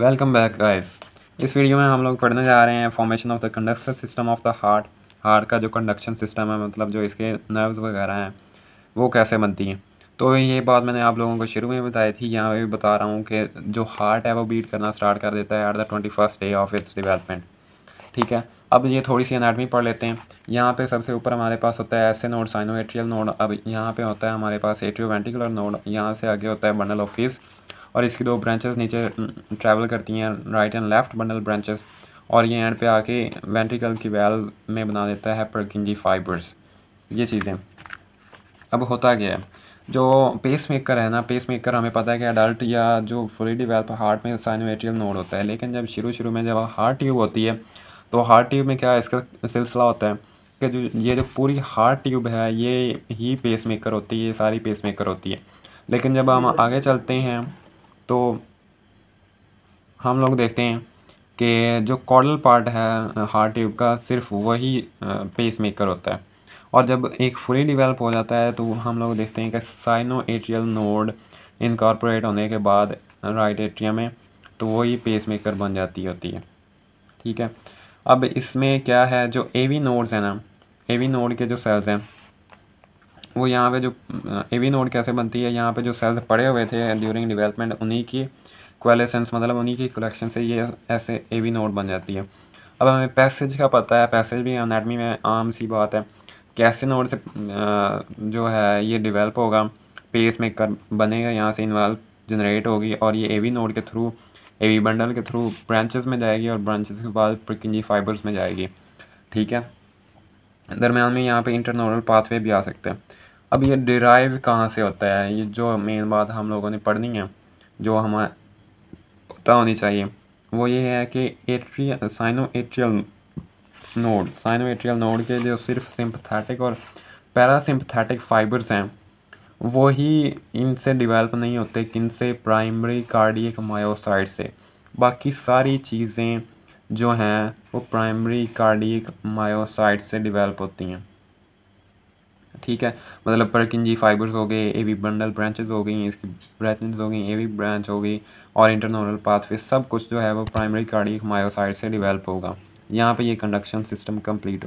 Welcome back guys इस video में हम लोग पढ़ने जा रहे हैं formation of the conduction system of the heart heart का जो कंडक्शन सिस्टम है मतलब जो इसके नर्व्स वगैरह हैं वो कैसे बनती हैं तो ये बात मैंने आप लोगों को शुरू में बताई थी यहाँ भी बता रहा हूँ कि जो हार्ट है वो बीट करना स्टार्ट कर देता है at the twenty first day of its development ठीक है अब ये थोड़ी सी अनाटमी पढ़ लेते हैं यहाँ पे सबसे ऊपर हमारे पास होता है ऐसे नोड साइनो एट्रियल नोड अब यहाँ पे होता है हमारे पास एट्रियो वेंटिकुलर नोड यहाँ से आगे होता है बंडल ऑफिस और इसकी दो ब्रांचेस नीचे ट्रैवल करती हैं right and left bundle branches और ये एंड पे आके वेंट्रिकल की वैल में बना देता है प्रगिंजी फाइबर्स ये चीज़ें अब होता क्या है जो पेस मेकर है ना पेस मेकर हमें पता है कि अडल्ट या जो फुली डिवेल्प हार्ट में साइनोवेट्रियल नोड होता है लेकिन जब शुरू शुरू में जब हार्ट ट्यूब होती है तो हार्ट ट्यूब में क्या इसका सिलसिला होता है कि जो ये जो पूरी हार्ट ट्यूब है ये ही पेस मेकर होती है ये सारी पेस मेकर होती है लेकिन जब हम हम्म। आगे चलते हैं तो हम लोग देखते हैं कि जो कॉडल पार्ट है हार्ट ट्यूब का सिर्फ वही पेस मेकर होता है और जब एक फुली डिवेल्प हो जाता है तो हम लोग देखते हैं कि साइनो एट्रियल नोड इनकॉर्पोरेट होने के बाद राइट एट्रिया में तो वही पेस मेकर बन जाती होती है ठीक है अब इसमें क्या है जो एवी नोड्स हैं ना एवी नोड के जो सेल्स हैं वो यहाँ पे जो एवी नोड कैसे बनती है यहाँ पे जो सेल्स पड़े हुए थे ड्यूरिंग डेवलपमेंट उन्हीं की क्वालेसेंस मतलब उन्हीं की कलेक्शन से ये ऐसे एवी नोड बन जाती है अब हमें पैसेज का पता है पैसेज भी अनाडमी में आम सी बात है कैसे नोड से जो है ये डिवेल्प होगा पेस मेकर बनेगा यहाँ से इन्वाल्व जनरेट होगी और ये एवी नोड के थ्रू एवी बंडल के थ्रू ब्रांचेस में जाएगी और ब्रांचेस के बाद प्रकिंजी फाइबर्स में जाएगी ठीक है दरम्यान में यहाँ पे इंटरनोडल पाथवे भी आ सकते हैं अब ये डिराइव कहाँ से होता है ये जो मेन बात हम लोगों ने पढ़नी है जो हमें पता होनी चाहिए वो ये है कि atrial sino atrial node sino atrial node के जो सिर्फ सिंपथेटिक और पैरासिम्पथेटिक फाइबर्स हैं वो ही इनसे डिवेलप नहीं होते किन से प्राइमरी कार्डियक मायोसाइट से बाकी सारी चीज़ें जो हैं वो प्राइमरी कार्डियक मायोसाइट से डिवेलप होती हैं ठीक है मतलब परकिंजी फाइबर्स हो गए ए वी बंडल ब्रांचेज हो गई इसकी ब्रांचेज हो गई ए वी ब्रांच हो गई और इंटरनल पाथवे सब कुछ जो है वो प्राइमरी कार्डिक मायोसाइड से डिवेल्प होगा यहाँ पे ये कंडक्शन सिस्टम कंप्लीट